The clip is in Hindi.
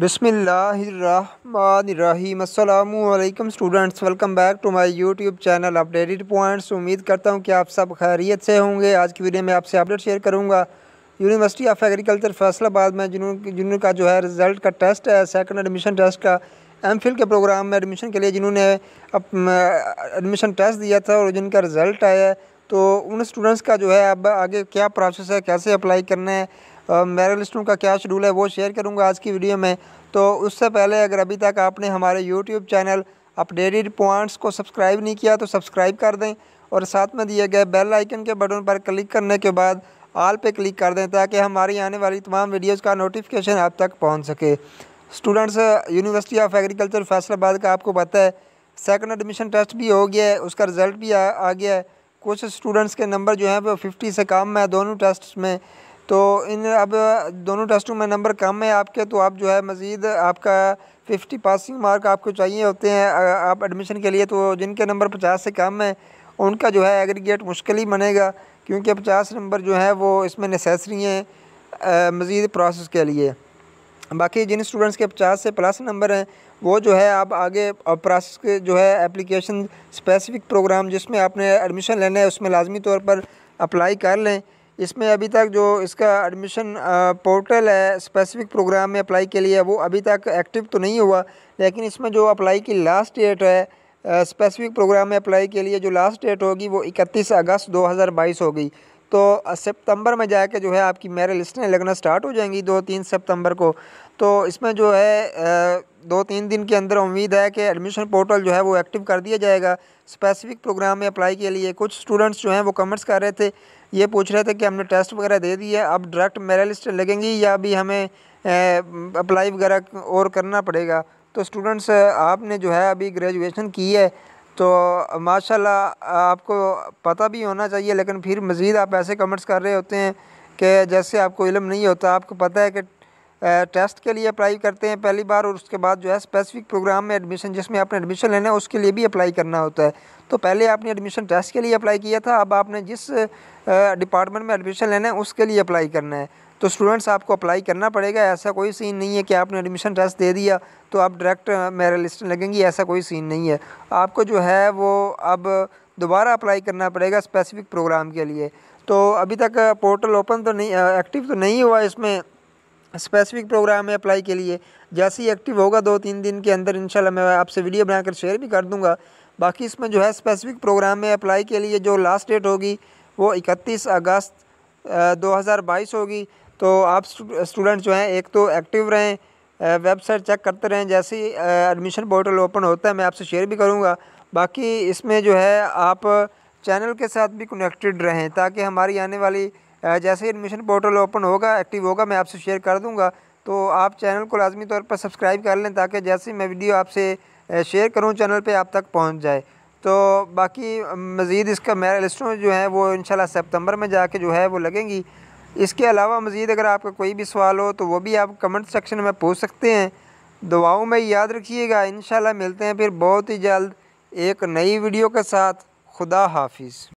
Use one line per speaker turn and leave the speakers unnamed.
बिसमीम students welcome back to my YouTube channel updated points उम्मीद करता हूं कि आप सब खैरियत से होंगे आज की वीडियो में आपसे अपडेट शेयर करूंगा यूनिवर्सिटी ऑफ एग्रीकल्चर फैसलाबाद में जिन्होंने जिन्होंने का जो है रिज़ल्ट का टेस्ट है सेकंड एडमिशन टेस्ट का एम के प्रोग्राम में एडमिशन के लिए जिन्होंने एडमिशन टेस्ट दिया था और जिनका रिज़ल्ट आया तो उन स्टूडेंट्स का जो है अब आगे क्या प्रोसेस है कैसे अप्लाई करना है मेरिल स्टोन का क्या शेड्यूल है वो शेयर करूँगा आज की वीडियो में तो उससे पहले अगर अभी तक आपने हमारे यूट्यूब चैनल अपडेटेड पॉइंट्स को सब्सक्राइब नहीं किया तो सब्सक्राइब कर दें और साथ में दिए गए बेल आइकन के बटन पर क्लिक करने के बाद आल पे क्लिक कर दें ताकि हमारी आने वाली तमाम वीडियोज़ का नोटिफिकेशन आप तक पहुँच सके students university of agriculture Faisalabad का आपको पता है सेकंड एडमिशन टेस्ट भी हो गया है उसका रिज़ल्ट भी आ, आ गया है कुछ स्टूडेंट्स के नंबर जो हैं वो फिफ्टी से कम है दोनों टेस्ट में तो इन अब दोनों टेस्टों में नंबर कम है आपके तो आप जो है मज़ीद आपका फिफ्टी पासिंग मार्क आपको चाहिए होते हैं आप एडमिशन के लिए तो जिनके नंबर पचास से कम है उनका जो है एग्रीगेट मुश्किल ही बनेगा क्योंकि पचास नंबर जो है वो इसमें नेसेसरी हैं मज़ीद प्रोसेस के लिए बाकी जिन स्टूडेंट्स के पचास से प्लस नंबर हैं वो जो है आप आगे प्रोसेस के जो है एप्लीकेशन स्पेसिफिक प्रोग्राम जिसमें आपने एडमिशन लेना है उसमें लाजमी तौर पर अप्लाई कर लें इसमें अभी तक जो इसका एडमिशन पोर्टल है स्पेसिफिक प्रोग्राम में अप्लाई के लिए वो अभी तक एक्टिव तो नहीं हुआ लेकिन इसमें जो अप्लाई की लास्ट डेट है स्पेसिफिक प्रोग्राम में अप्लाई के लिए जो लास्ट डेट होगी वो 31 अगस्त 2022 होगी तो सितंबर में जाके जो है आपकी मेरे लिस्टें लगना स्टार्ट हो जाएंगी दो तीन सितंबर को तो इसमें जो है आ, दो तीन दिन के अंदर उम्मीद है कि एडमिशन पोर्टल जो है वो एक्टिव कर दिया जाएगा स्पेसिफिक प्रोग्राम में अप्लाई के लिए कुछ स्टूडेंट्स जो हैं वो कमेंट्स कर रहे थे ये पूछ रहे थे कि हमने टेस्ट वगैरह दे दिया अब डायरेक्ट मेरा लिस्ट लगेंगी या अभी हमें अप्लाई वगैरह और करना पड़ेगा तो स्टूडेंट्स आपने जो है अभी ग्रेजुएशन की है तो माशाल्लाह आपको पता भी होना चाहिए लेकिन फिर मज़ीद आप ऐसे कमेंट्स कर रहे होते हैं कि जैसे आपको इलम नहीं होता आपको पता है कि टेस्ट के लिए अप्लाई करते हैं पहली बार और उसके बाद जो है स्पेसिफिक प्रोग्राम में एडमिशन जिसमें आपने एडमिशन लेना है उसके लिए भी अप्लाई करना होता है तो पहले आपने एडमिशन टेस्ट के लिए अप्लाई किया था अब आपने जिस डिपार्टमेंट में एडमिशन लेना है उसके लिए अप्लाई करना है तो स्टूडेंट्स आपको अप्लाई करना पड़ेगा ऐसा कोई सीन नहीं है कि आपने एडमिशन टेस्ट दे दिया तो आप डायरेक्ट मेरा लिस्ट लगेंगी ऐसा कोई सीन नहीं है आपको जो है वो अब दोबारा अप्लाई करना पड़ेगा स्पेसिफिक प्रोग्राम के लिए तो अभी तक पोर्टल ओपन तो नहीं एक्टिव तो नहीं हुआ इसमें स्पेसिफिक प्रोग्राम में अप्लाई के लिए जैसे ही एक्टिव होगा दो तीन दिन के अंदर इंशाल्लाह मैं आपसे वीडियो बनाकर शेयर भी कर दूंगा बाकी इसमें जो है स्पेसिफिक प्रोग्राम में अप्लाई के लिए जो लास्ट डेट होगी वो इकतीस अगस्त दो हज़ार बाईस होगी तो आप स्टूडेंट जो हैं एक तो एक्टिव रहें वेबसाइट चेक करते रहें जैसे ही एडमिशन पोर्टल ओपन होता है मैं आपसे शेयर भी करूँगा बाकी इसमें जो है आप चैनल के साथ भी कनेक्टेड रहें ताकि हमारी आने वाली जैसे ही एडमिशन पोर्टल ओपन होगा एक्टिव होगा मैं आपसे शेयर कर दूँगा तो आप चैनल को लाजमी तौर पर सब्सक्राइब कर लें ताकि जैसे मैं वीडियो आपसे शेयर करूँ चैनल पर आप तक पहुँच जाए तो बाकी मज़ीद इसका मेरा लिस्टों जो है वो इन सितंबर में जाके जो है वो लगेंगी इसके अलावा मज़ीद अगर आपका कोई भी सवाल हो तो वो भी आप कमेंट सेक्शन में पूछ सकते हैं दुआओं में याद रखिएगा इन मिलते हैं फिर बहुत ही जल्द एक नई वीडियो के साथ खुदा हाफिज़